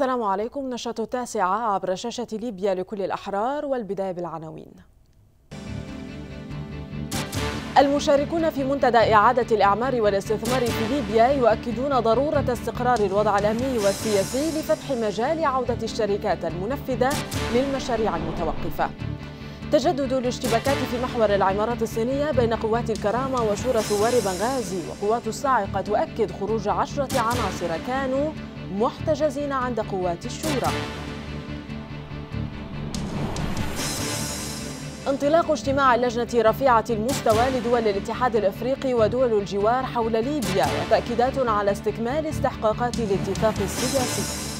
السلام عليكم نشرة التاسعة عبر شاشة ليبيا لكل الأحرار والبداية بالعناوين المشاركون في منتدى إعادة الإعمار والاستثمار في ليبيا يؤكدون ضرورة استقرار الوضع الأمني والسياسي لفتح مجال عودة الشركات المنفذة للمشاريع المتوقفة تجدد الاشتباكات في محور العمارات الصينية بين قوات الكرامة وشورى ثوار بنغازي وقوات الصاعقة تؤكد خروج عشرة عناصر كانوا محتجزين عند قوات الشورى انطلاق اجتماع اللجنة رفيعة المستوى لدول الاتحاد الافريقي ودول الجوار حول ليبيا وتأكيدات على استكمال استحقاقات الاتفاق السياسي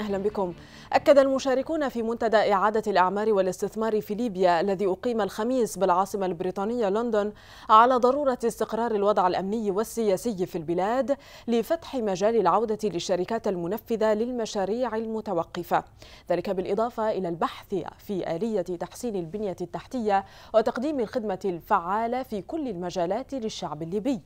أهلا بكم أكد المشاركون في منتدى إعادة الأعمار والاستثمار في ليبيا الذي أقيم الخميس بالعاصمة البريطانية لندن على ضرورة استقرار الوضع الأمني والسياسي في البلاد لفتح مجال العودة للشركات المنفذة للمشاريع المتوقفة ذلك بالإضافة إلى البحث في آلية تحسين البنية التحتية وتقديم الخدمة الفعالة في كل المجالات للشعب الليبي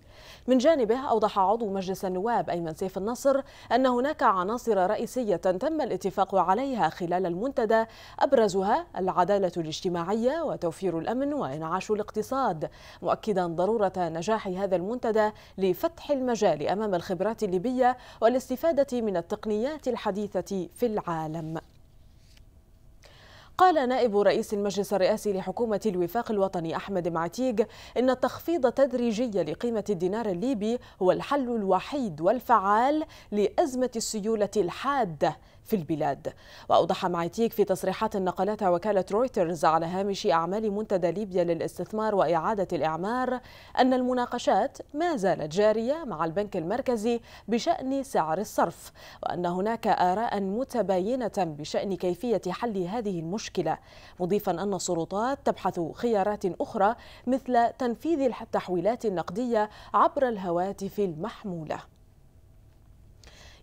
من جانبه أوضح عضو مجلس النواب أيمن سيف النصر أن هناك عناصر رئيسية تم الاتفاق عليها خلال المنتدى أبرزها العدالة الاجتماعية وتوفير الأمن وإنعاش الاقتصاد مؤكدا ضرورة نجاح هذا المنتدى لفتح المجال أمام الخبرات الليبية والاستفادة من التقنيات الحديثة في العالم قال نائب رئيس المجلس الرئاسي لحكومة الوفاق الوطني أحمد معتيق إن التخفيض تدريجي لقيمة الدينار الليبي هو الحل الوحيد والفعال لأزمة السيولة الحادة في البلاد وأوضح معيتيك في تصريحات نقلتها وكالة رويترز على هامش أعمال منتدى ليبيا للاستثمار وإعادة الإعمار أن المناقشات ما زالت جارية مع البنك المركزي بشأن سعر الصرف وأن هناك آراء متباينة بشأن كيفية حل هذه المشكلة مضيفا أن السلطات تبحث خيارات أخرى مثل تنفيذ التحويلات النقدية عبر الهواتف المحمولة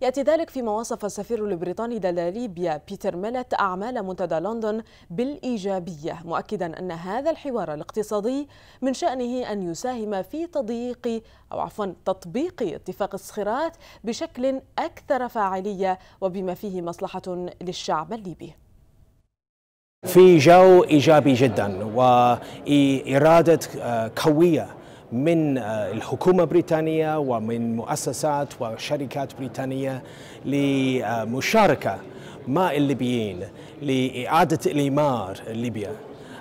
يأتي ذلك فيما وصف السفير البريطاني لدى ليبيا بيتر ميلت أعمال منتدى لندن بالإيجابية مؤكدا أن هذا الحوار الاقتصادي من شأنه أن يساهم في تضييق أو عفوا تطبيق اتفاق الصخرات بشكل أكثر فاعلية وبما فيه مصلحة للشعب الليبي في جو إيجابي جدا وإرادة آه، قوية من آه، الحكومة البريطانية ومن مؤسسات وشركات بريطانية لمشاركة مع الليبيين لإعادة إعمار ليبيا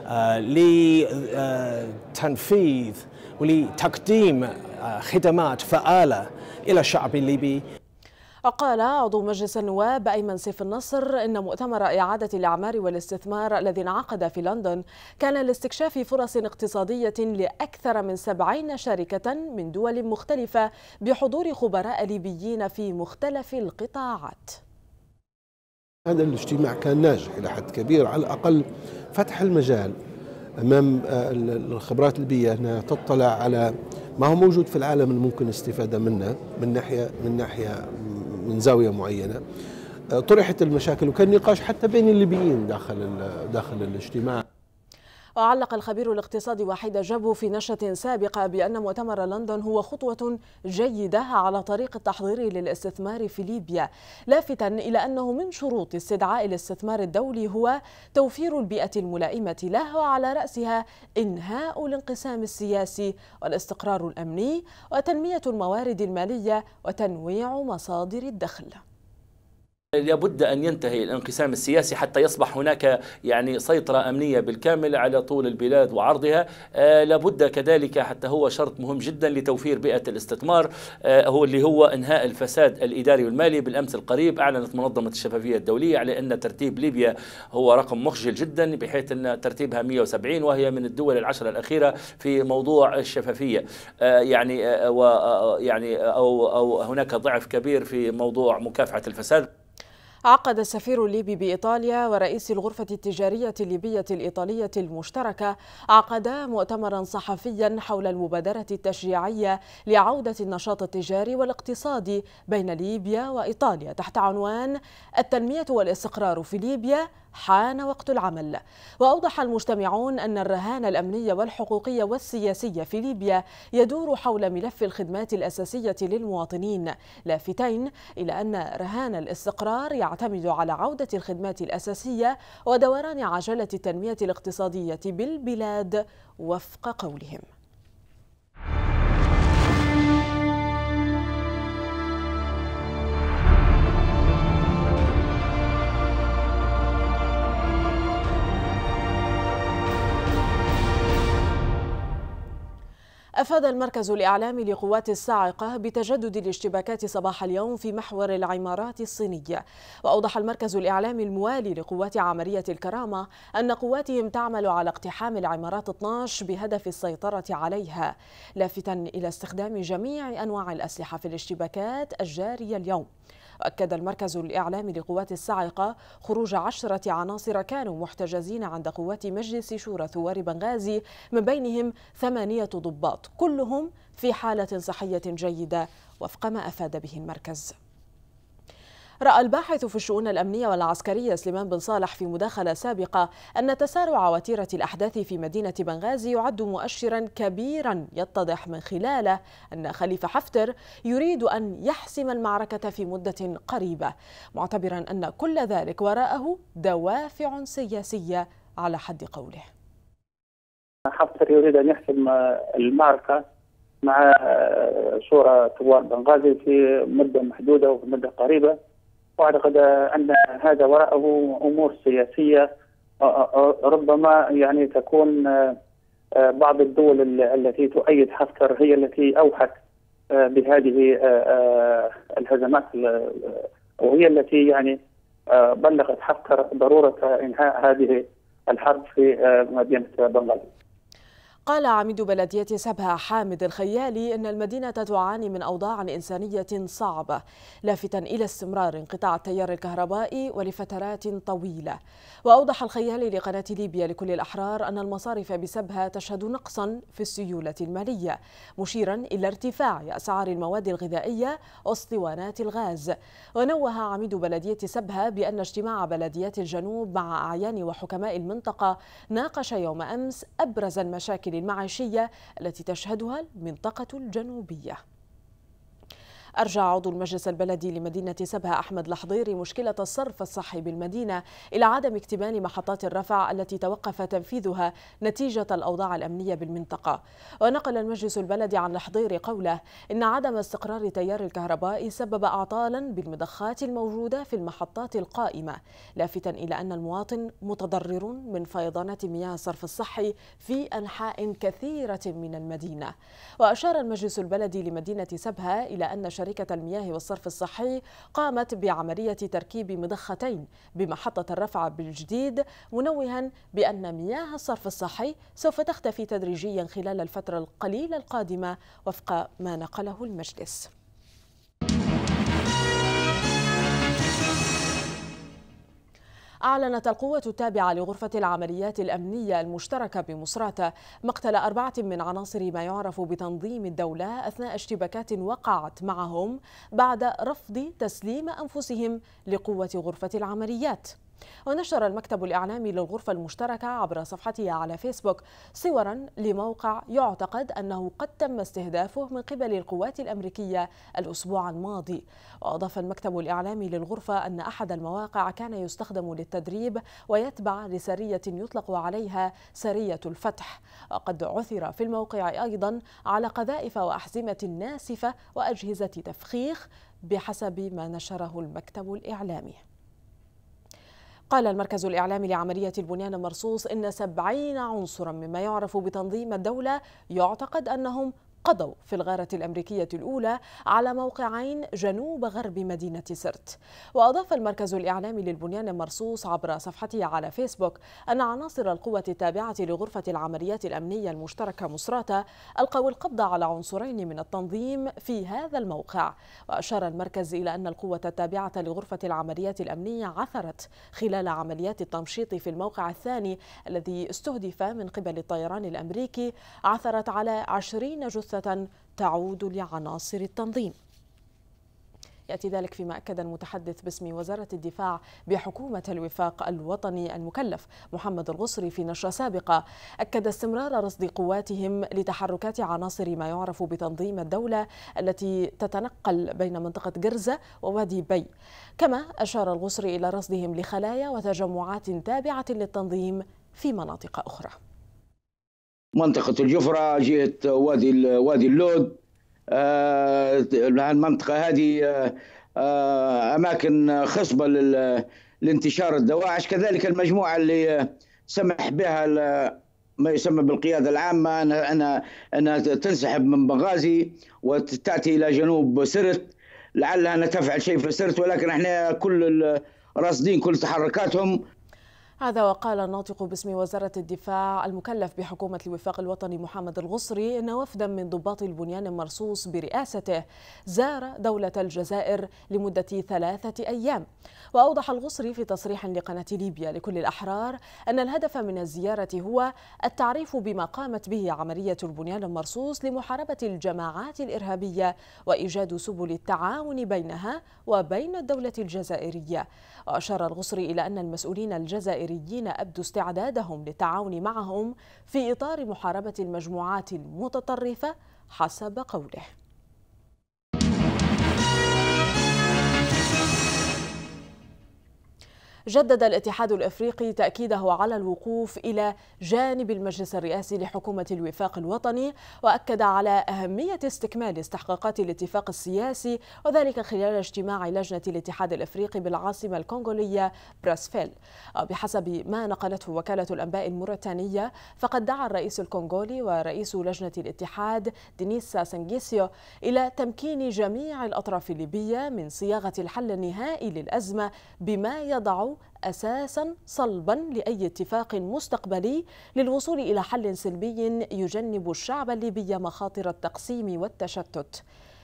آه، لتنفيذ آه، ولتقديم خدمات فعالة إلى الشعب الليبي قال عضو مجلس النواب أيمن سيف النصر إن مؤتمر إعادة الإعمار والاستثمار الذي انعقد في لندن كان لاستكشاف فرص اقتصادية لأكثر من سبعين شركة من دول مختلفة بحضور خبراء ليبيين في مختلف القطاعات هذا الاجتماع كان ناجح إلى حد كبير على الأقل فتح المجال أمام آه، الخبرات الليبية أنها تطلع على ما هو موجود في العالم اللي ممكن الاستفادة منه من ناحية من ناحية من زاويه معينه آه، طرحت المشاكل وكان نقاش حتى بين الليبيين داخل داخل الاجتماع وعلق الخبير الاقتصادي وحيد جبو في نشرة سابقة بأن مؤتمر لندن هو خطوة جيدة على طريق التحضير للاستثمار في ليبيا لافتا إلى أنه من شروط استدعاء الاستثمار الدولي هو توفير البيئة الملائمة له وعلى رأسها إنهاء الانقسام السياسي والاستقرار الأمني وتنمية الموارد المالية وتنويع مصادر الدخل لابد ان ينتهي الانقسام السياسي حتى يصبح هناك يعني سيطره امنيه بالكامل على طول البلاد وعرضها آه، لابد كذلك حتى هو شرط مهم جدا لتوفير بيئه الاستثمار آه، هو اللي هو انهاء الفساد الاداري والمالي بالامس القريب اعلنت منظمه الشفافيه الدوليه على ان ترتيب ليبيا هو رقم مخجل جدا بحيث ان ترتيبها 170 وهي من الدول العشره الاخيره في موضوع الشفافيه آه، يعني ويعني يعني او او هناك ضعف كبير في موضوع مكافحه الفساد عقد السفير الليبي بإيطاليا ورئيس الغرفة التجارية الليبية الإيطالية المشتركة عقدا مؤتمرا صحفيا حول المبادرة التشجيعية لعودة النشاط التجاري والاقتصادي بين ليبيا وإيطاليا تحت عنوان التنمية والاستقرار في ليبيا حان وقت العمل وأوضح المجتمعون أن الرهان الأمنية والحقوقية والسياسية في ليبيا يدور حول ملف الخدمات الأساسية للمواطنين لافتين إلى أن رهان الاستقرار يعتمد على عودة الخدمات الأساسية ودوران عجلة التنمية الاقتصادية بالبلاد وفق قولهم أفاد المركز الإعلامي لقوات الصاعقة بتجدد الاشتباكات صباح اليوم في محور العمارات الصينية وأوضح المركز الإعلامي الموالي لقوات عملية الكرامة أن قواتهم تعمل على اقتحام العمارات 12 بهدف السيطرة عليها لافتا إلى استخدام جميع أنواع الأسلحة في الاشتباكات الجارية اليوم وأكد المركز الإعلامي لقوات الصاعقة خروج عشرة عناصر كانوا محتجزين عند قوات مجلس شورى ثوار بنغازي من بينهم ثمانية ضباط كلهم في حالة صحية جيدة وفق ما أفاد به المركز رأى الباحث في الشؤون الأمنية والعسكرية سليمان بن صالح في مداخلة سابقة أن تسارع وتيرة الأحداث في مدينة بنغازي يعد مؤشرا كبيرا يتضح من خلاله أن خليفة حفتر يريد أن يحسم المعركة في مدة قريبة معتبرا أن كل ذلك وراءه دوافع سياسية على حد قوله حفتر يريد أن يحسم المعركة مع صوره ثوار بنغازي في مده محدوده وفي مده قريبه واعتقد ان هذا وراءه امور سياسيه ربما يعني تكون آه، آه، بعض الدول التي تؤيد حفتر هي التي اوحت آه، بهذه الهزمات وهي التي يعني بلغت حفتر ضروره انهاء هذه الحرب في مدينه بنغال قال عميد بلدية سبها حامد الخيالي أن المدينة تعاني من أوضاع إنسانية صعبة لافتا إلى استمرار انقطاع التيار الكهربائي ولفترات طويلة وأوضح الخيالي لقناة ليبيا لكل الأحرار أن المصارف بسبها تشهد نقصا في السيولة المالية مشيرا إلى ارتفاع أسعار المواد الغذائية واسطوانات الغاز ونوه عميد بلدية سبها بأن اجتماع بلديات الجنوب مع أعيان وحكماء المنطقة ناقش يوم أمس أبرز المشاكل المعيشية التي تشهدها المنطقة الجنوبية أرجع عضو المجلس البلدي لمدينة سبها أحمد الحضيري مشكلة الصرف الصحي بالمدينة إلى عدم اكتمال محطات الرفع التي توقف تنفيذها نتيجة الأوضاع الأمنية بالمنطقة ونقل المجلس البلدي عن الحضيري قوله إن عدم استقرار تيار الكهرباء سبب أعطالا بالمضخات الموجودة في المحطات القائمة لافتا إلى أن المواطن متضرر من فيضانات مياه الصرف الصحي في أنحاء كثيرة من المدينة وأشار المجلس البلدي لمدينة سبها إلى أن شركة شركة المياه والصرف الصحي قامت بعملية تركيب مضختين بمحطة الرفع بالجديد منوها بأن مياه الصرف الصحي سوف تختفي تدريجيا خلال الفترة القليلة القادمة وفق ما نقله المجلس أعلنت القوة التابعة لغرفة العمليات الأمنية المشتركة بمصراتة مقتل أربعة من عناصر ما يعرف بتنظيم الدولة أثناء اشتباكات وقعت معهم بعد رفض تسليم أنفسهم لقوة غرفة العمليات ونشر المكتب الإعلامي للغرفة المشتركة عبر صفحته على فيسبوك صورا لموقع يعتقد أنه قد تم استهدافه من قبل القوات الأمريكية الأسبوع الماضي وأضاف المكتب الإعلامي للغرفة أن أحد المواقع كان يستخدم للتدريب ويتبع لسرية يطلق عليها سرية الفتح وقد عثر في الموقع أيضا على قذائف وأحزمة ناسفة وأجهزة تفخيخ بحسب ما نشره المكتب الإعلامي قال المركز الإعلامي لعملية البنيان المرصوص إن سبعين عنصرا مما يعرف بتنظيم الدولة يعتقد أنهم قضوا في الغارة الأمريكية الأولى على موقعين جنوب غرب مدينة سرت وأضاف المركز الإعلامي للبنيان المرصوص عبر صفحته على فيسبوك أن عناصر القوة التابعة لغرفة العمليات الأمنية المشتركة مصراتة ألقوا القبض على عنصرين من التنظيم في هذا الموقع وأشار المركز إلى أن القوة التابعة لغرفة العمليات الأمنية عثرت خلال عمليات التمشيط في الموقع الثاني الذي استهدف من قبل الطيران الأمريكي عثرت على عشرين جثة تعود لعناصر التنظيم يأتي ذلك فيما أكد المتحدث باسم وزارة الدفاع بحكومة الوفاق الوطني المكلف محمد الغصري في نشرة سابقة أكد استمرار رصد قواتهم لتحركات عناصر ما يعرف بتنظيم الدولة التي تتنقل بين منطقة جرزة ووادي بي كما أشار الغصري إلى رصدهم لخلايا وتجمعات تابعة للتنظيم في مناطق أخرى منطقة الجفرة جهة وادي وادي اللود آه، المنطقة هذه آه، آه، أماكن خصبة لانتشار الدواعش كذلك المجموعة اللي سمح بها ما يسمى بالقيادة العامة أنها أنها تنسحب من بغازي وتأتي إلى جنوب سرت لعلها أن تفعل شيء في سرت ولكن احنا كل راصدين كل تحركاتهم هذا وقال الناطق باسم وزارة الدفاع المكلف بحكومة الوفاق الوطني محمد الغصري إن وفدا من ضباط البنيان المرصوص برئاسته زار دولة الجزائر لمدة ثلاثة أيام وأوضح الغصري في تصريح لقناة ليبيا لكل الأحرار أن الهدف من الزيارة هو التعريف بما قامت به عملية البنيان المرصوص لمحاربة الجماعات الإرهابية وإيجاد سبل التعاون بينها وبين الدولة الجزائرية وأشار الغصري إلى أن المسؤولين الجزائريين أبدوا استعدادهم للتعاون معهم في إطار محاربة المجموعات المتطرفة حسب قوله جدد الاتحاد الافريقي تاكيده على الوقوف الى جانب المجلس الرئاسي لحكومه الوفاق الوطني واكد على اهميه استكمال استحقاقات الاتفاق السياسي وذلك خلال اجتماع لجنه الاتحاد الافريقي بالعاصمه الكونغوليه براسفيل وبحسب ما نقلته وكاله الانباء الموريتانيه فقد دعا الرئيس الكونغولي ورئيس لجنه الاتحاد دينيسا سانجيسيو الى تمكين جميع الاطراف الليبيه من صياغه الحل النهائي للازمه بما يضع اساسا صلبا لاي اتفاق مستقبلي للوصول الى حل سلمي يجنب الشعب الليبي مخاطر التقسيم والتشتت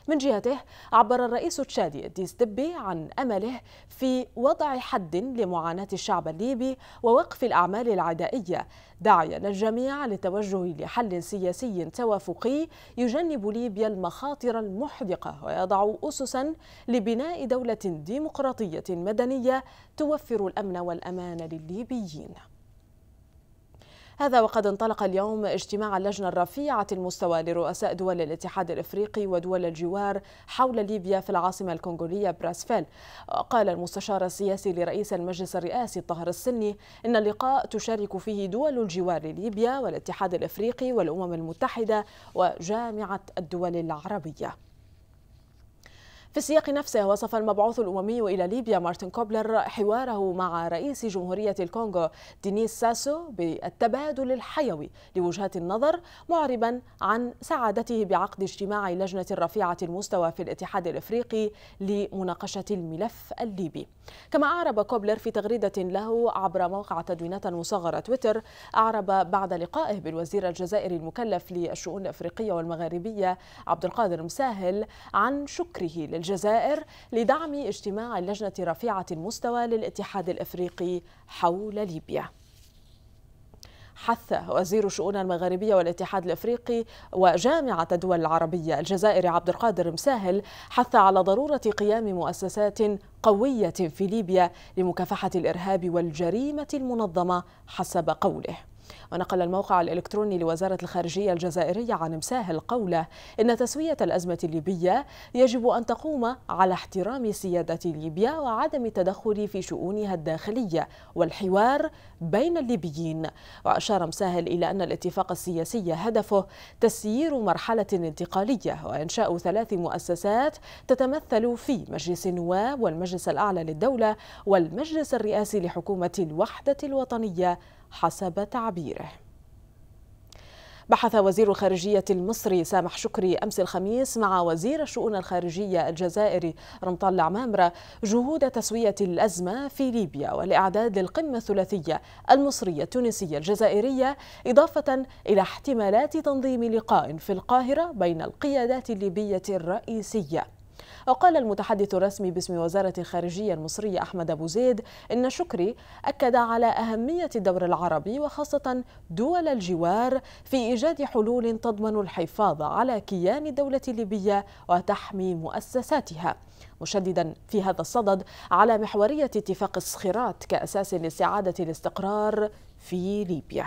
من جهته عبر الرئيس تشادي إديس دبي عن أمله في وضع حد لمعاناة الشعب الليبي ووقف الأعمال العدائية داعيا الجميع للتوجه لحل سياسي توافقي يجنب ليبيا المخاطر المحدقة ويضع أسسا لبناء دولة ديمقراطية مدنية توفر الأمن والأمان للليبيين هذا وقد انطلق اليوم اجتماع اللجنة الرفيعة المستوى لرؤساء دول الاتحاد الافريقي ودول الجوار حول ليبيا في العاصمة الكونغولية براسفيل قال المستشار السياسي لرئيس المجلس الرئاسي طاهر السني إن اللقاء تشارك فيه دول الجوار لليبيا والاتحاد الافريقي والأمم المتحدة وجامعة الدول العربية في السياق نفسه وصف المبعوث الأممي إلى ليبيا مارتن كوبلر حواره مع رئيس جمهورية الكونغو دينيس ساسو بالتبادل الحيوي لوجهات النظر معربا عن سعادته بعقد اجتماع لجنة الرفيعة المستوى في الاتحاد الإفريقي لمناقشة الملف الليبي كما أعرب كوبلر في تغريدة له عبر موقع تدوينات مصغرة تويتر أعرب بعد لقائه بالوزير الجزائري المكلف للشؤون الأفريقية والمغاربية عبد القادر مساهل عن شكره لل الجزائر لدعم اجتماع اللجنة رفيعة المستوى للاتحاد الإفريقي حول ليبيا حث وزير الشؤون المغاربية والاتحاد الإفريقي وجامعة الدول العربية الجزائري عبد القادر مساهل حث على ضرورة قيام مؤسسات قوية في ليبيا لمكافحة الإرهاب والجريمة المنظمة حسب قوله ونقل الموقع الإلكتروني لوزارة الخارجية الجزائرية عن مساهل قوله إن تسوية الأزمة الليبية يجب أن تقوم على احترام سيادة ليبيا وعدم التدخل في شؤونها الداخلية والحوار بين الليبيين وأشار مساهل إلى أن الاتفاق السياسي هدفه تسيير مرحلة انتقالية وإنشاء ثلاث مؤسسات تتمثل في مجلس النواب والمجلس الأعلى للدولة والمجلس الرئاسي لحكومة الوحدة الوطنية حسب تعبيره بحث وزير الخارجية المصري سامح شكري أمس الخميس مع وزير الشؤون الخارجية الجزائري رمطان العمامرة جهود تسوية الأزمة في ليبيا والإعداد للقمة الثلاثية المصرية التونسية الجزائرية إضافة إلى احتمالات تنظيم لقاء في القاهرة بين القيادات الليبية الرئيسية وقال المتحدث الرسمي باسم وزارة الخارجية المصرية أحمد أبو زيد إن شكري أكد على أهمية الدور العربي وخاصة دول الجوار في إيجاد حلول تضمن الحفاظ على كيان الدولة الليبية وتحمي مؤسساتها مشددا في هذا الصدد على محورية اتفاق الصخيرات كأساس لاستعادة الاستقرار في ليبيا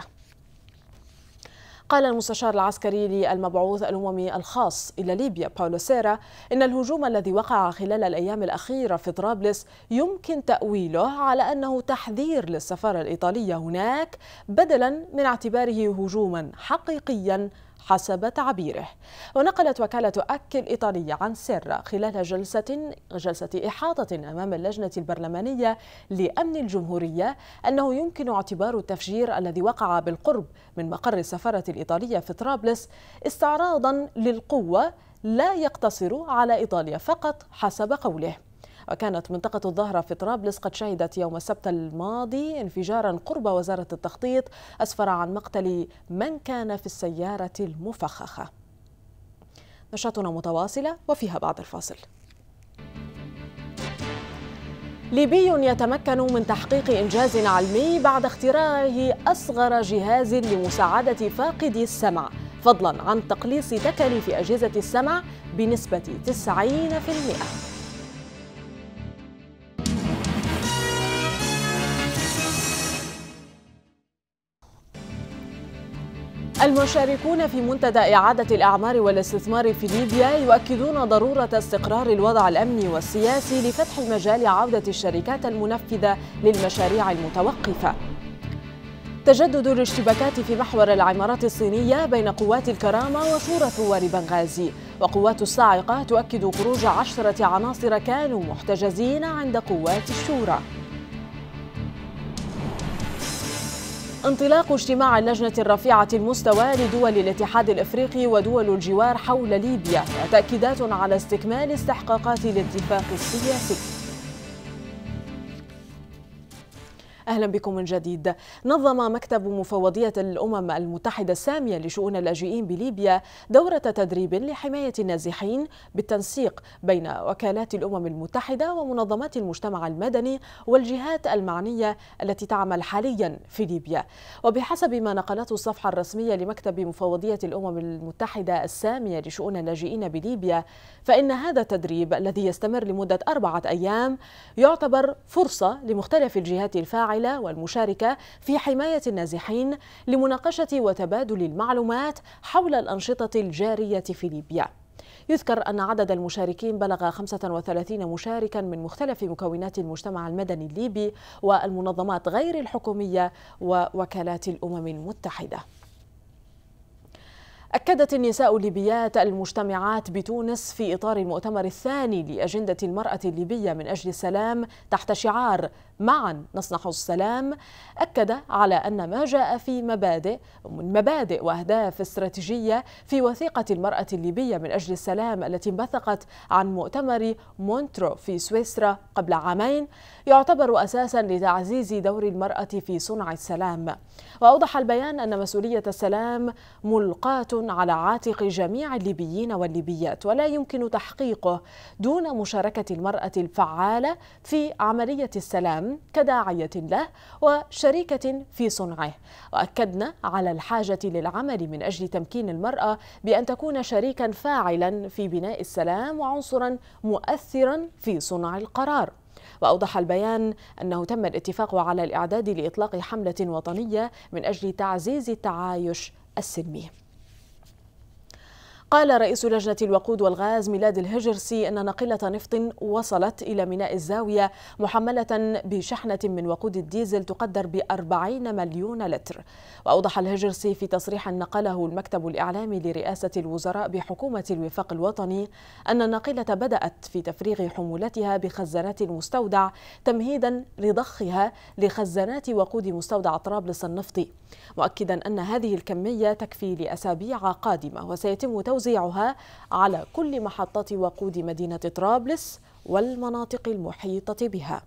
قال المستشار العسكري للمبعوث الأممي الخاص إلى ليبيا باولو سيرا إن الهجوم الذي وقع خلال الأيام الأخيرة في طرابلس يمكن تأويله على أنه تحذير للسفارة الإيطالية هناك بدلا من اعتباره هجوما حقيقيا حسب تعبيره ونقلت وكالة أكل إيطالية عن سر خلال جلسة جلسة إحاطة أمام اللجنة البرلمانية لأمن الجمهورية أنه يمكن اعتبار التفجير الذي وقع بالقرب من مقر السفارة الإيطالية في طرابلس استعراضا للقوة لا يقتصر على إيطاليا فقط حسب قوله وكانت منطقة الظهرة في طرابلس قد شهدت يوم السبت الماضي انفجارا قرب وزارة التخطيط أسفر عن مقتل من كان في السيارة المفخخة نشاطنا متواصلة وفيها بعد الفاصل ليبي يتمكن من تحقيق إنجاز علمي بعد اختراعه أصغر جهاز لمساعدة فاقدي السمع فضلا عن تقليص تكاليف أجهزة السمع بنسبة 90% المشاركون في منتدى إعادة الأعمار والاستثمار في ليبيا يؤكدون ضرورة استقرار الوضع الأمني والسياسي لفتح مجال عودة الشركات المنفذة للمشاريع المتوقفة تجدد الاشتباكات في محور العمارات الصينية بين قوات الكرامة وشورى ثوار بنغازي وقوات الصاعقة تؤكد خروج عشرة عناصر كانوا محتجزين عند قوات الشورى انطلاق اجتماع اللجنة الرفيعة المستوى لدول الاتحاد الافريقي ودول الجوار حول ليبيا وتأكيدات على استكمال استحقاقات الاتفاق السياسي أهلا بكم من جديد نظم مكتب مفوضية الأمم المتحدة السامية لشؤون اللاجئين بليبيا دورة تدريب لحماية النازحين بالتنسيق بين وكالات الأمم المتحدة ومنظمات المجتمع المدني والجهات المعنية التي تعمل حاليا في ليبيا وبحسب ما نقلته الصفحة الرسمية لمكتب مفوضية الأمم المتحدة السامية لشؤون اللاجئين بليبيا فإن هذا التدريب الذي يستمر لمدة أربعة أيام يعتبر فرصة لمختلف الجهات الفاعلة الفاعلة والمشاركة في حماية النازحين لمناقشة وتبادل المعلومات حول الأنشطة الجارية في ليبيا يذكر أن عدد المشاركين بلغ 35 مشاركا من مختلف مكونات المجتمع المدني الليبي والمنظمات غير الحكومية ووكالات الأمم المتحدة أكدت النساء الليبيات المجتمعات بتونس في إطار المؤتمر الثاني لأجندة المرأة الليبية من أجل السلام تحت شعار معا نصنع السلام أكد على أن ما جاء في مبادئ من مبادئ وأهداف استراتيجية في وثيقة المرأة الليبية من أجل السلام التي انبثقت عن مؤتمر مونترو في سويسرا قبل عامين يعتبر أساسا لتعزيز دور المرأة في صنع السلام وأوضح البيان أن مسؤولية السلام ملقاة على عاتق جميع الليبيين والليبيات ولا يمكن تحقيقه دون مشاركة المرأة الفعالة في عملية السلام العالم كداعية له وشريكة في صنعه وأكدنا على الحاجة للعمل من أجل تمكين المرأة بأن تكون شريكا فاعلا في بناء السلام وعنصرا مؤثرا في صنع القرار وأوضح البيان أنه تم الاتفاق على الإعداد لإطلاق حملة وطنية من أجل تعزيز التعايش السلمي قال رئيس لجنة الوقود والغاز ميلاد الهجرسي أن ناقلة نفط وصلت إلى ميناء الزاوية محملة بشحنة من وقود الديزل تقدر ب 40 مليون لتر وأوضح الهجرسي في تصريح نقله المكتب الإعلامي لرئاسة الوزراء بحكومة الوفاق الوطني أن الناقلة بدأت في تفريغ حمولتها بخزانات المستودع تمهيدا لضخها لخزانات وقود مستودع طرابلس النفطي مؤكدا أن هذه الكمية تكفي لأسابيع قادمة وسيتم توزيع توزيعها على كل محطات وقود مدينة طرابلس والمناطق المحيطة بها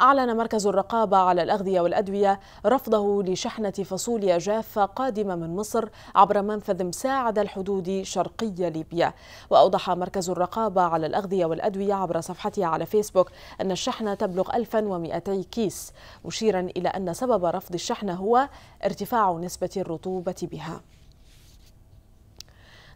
أعلن مركز الرقابة على الأغذية والأدوية رفضه لشحنة فاصوليا جافة قادمة من مصر عبر منفذ مساعد الحدود شرقية ليبيا وأوضح مركز الرقابة على الأغذية والأدوية عبر صفحته على فيسبوك أن الشحنة تبلغ 1200 كيس مشيرا إلى أن سبب رفض الشحنة هو ارتفاع نسبة الرطوبة بها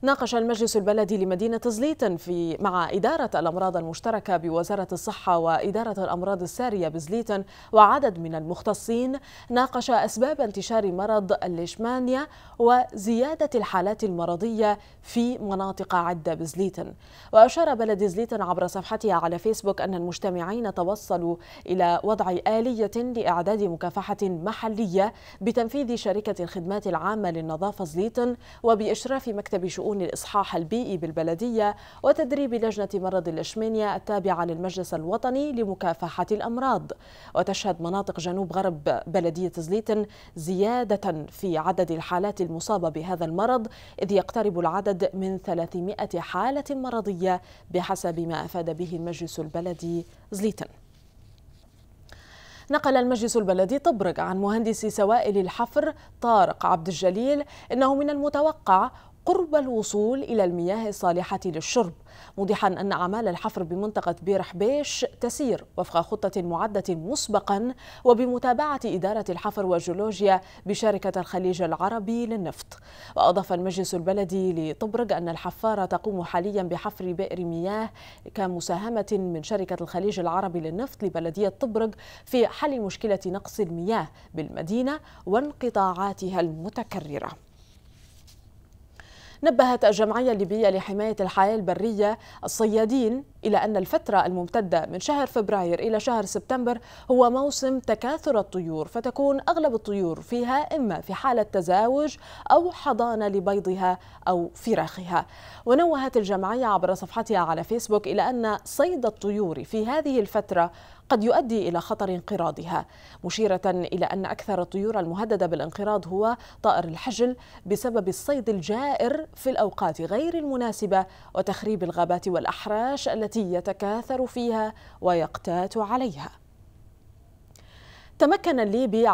ناقش المجلس البلدي لمدينة زليت في مع إدارة الأمراض المشتركة بوزارة الصحة وإدارة الأمراض السارية بزليتن وعدد من المختصين ناقش أسباب انتشار مرض الليشمانيا وزيادة الحالات المرضية في مناطق عدة بزليتن وأشار بلد زليتن عبر صفحتها على فيسبوك أن المجتمعين توصلوا إلى وضع آلية لإعداد مكافحة محلية بتنفيذ شركة الخدمات العامة للنظافة زليتن وبإشراف مكتب شؤون قانون الإصحاح البيئي بالبلدية وتدريب لجنة مرض الإشمينيا التابعة للمجلس الوطني لمكافحة الأمراض وتشهد مناطق جنوب غرب بلدية زليتن زيادة في عدد الحالات المصابة بهذا المرض إذ يقترب العدد من 300 حالة مرضية بحسب ما أفاد به المجلس البلدي زليتن نقل المجلس البلدي طبرق عن مهندس سوائل الحفر طارق عبد الجليل انه من المتوقع قرب الوصول إلى المياه الصالحة للشرب موضحا أن أعمال الحفر بمنطقة بير حبيش تسير وفق خطة معدة مسبقا وبمتابعة إدارة الحفر والجيولوجيا بشركة الخليج العربي للنفط وأضاف المجلس البلدي لطبرق أن الحفارة تقوم حاليا بحفر بئر مياه كمساهمة من شركة الخليج العربي للنفط لبلدية طبرق في حل مشكلة نقص المياه بالمدينة وانقطاعاتها المتكررة نبهت الجمعية الليبية لحماية الحياة البرية الصيادين إلى أن الفترة الممتدة من شهر فبراير إلى شهر سبتمبر هو موسم تكاثر الطيور فتكون أغلب الطيور فيها إما في حالة تزاوج أو حضانة لبيضها أو فراخها ونوهت الجمعية عبر صفحتها على فيسبوك إلى أن صيد الطيور في هذه الفترة قد يؤدي إلى خطر انقراضها مشيرة إلى أن أكثر الطيور المهددة بالانقراض هو طائر الحجل بسبب الصيد الجائر في الأوقات غير المناسبة وتخريب الغابات والأحراش التي يتكاثر فيها ويقتات عليها تمكن الليبي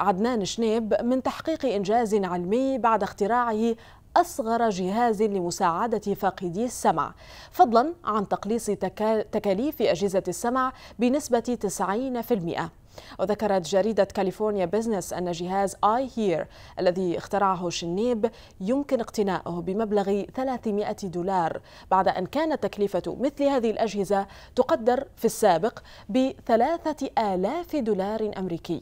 عدنان شنيب من تحقيق إنجاز علمي بعد اختراعه أصغر جهاز لمساعدة فاقدي السمع فضلا عن تقليص تكاليف أجهزة السمع بنسبة 90% وذكرت جريدة كاليفورنيا بيزنس أن جهاز آي هير الذي اخترعه شنيب يمكن اقتناؤه بمبلغ 300 دولار بعد أن كانت تكلفة مثل هذه الأجهزة تقدر في السابق بثلاثة آلاف دولار أمريكي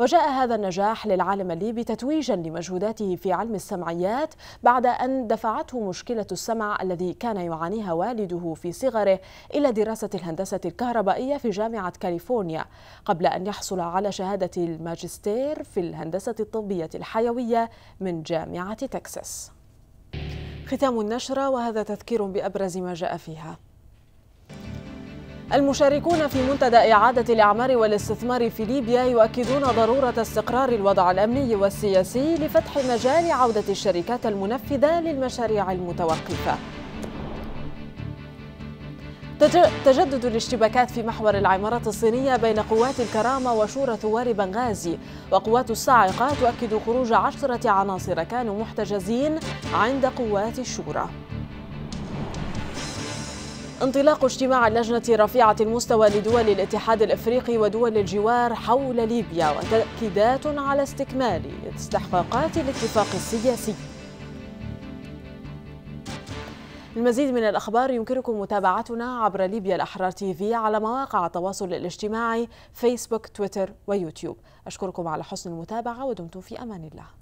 وجاء هذا النجاح للعالم الليبي تتويجا لمجهوداته في علم السمعيات بعد أن دفعته مشكلة السمع الذي كان يعانيها والده في صغره إلى دراسة الهندسة الكهربائية في جامعة كاليفورنيا قبل أن يحصل على شهادة الماجستير في الهندسة الطبية الحيوية من جامعة تكساس ختام النشرة وهذا تذكير بأبرز ما جاء فيها المشاركون في منتدى إعادة الإعمار والاستثمار في ليبيا يؤكدون ضرورة استقرار الوضع الأمني والسياسي لفتح مجال عودة الشركات المنفذة للمشاريع المتوقفة تجدد الاشتباكات في محور العمارة الصينية بين قوات الكرامة وشورى ثوار بنغازي وقوات الصاعقة تؤكد خروج عشرة عناصر كانوا محتجزين عند قوات الشورى انطلاق اجتماع اللجنة رفيعة المستوى لدول الاتحاد الافريقي ودول الجوار حول ليبيا وتأكيدات على استكمال استحقاقات الاتفاق السياسي المزيد من الأخبار يمكنكم متابعتنا عبر ليبيا الأحرار تي في على مواقع التواصل الاجتماعي فيسبوك تويتر ويوتيوب أشكركم على حسن المتابعة ودمتم في أمان الله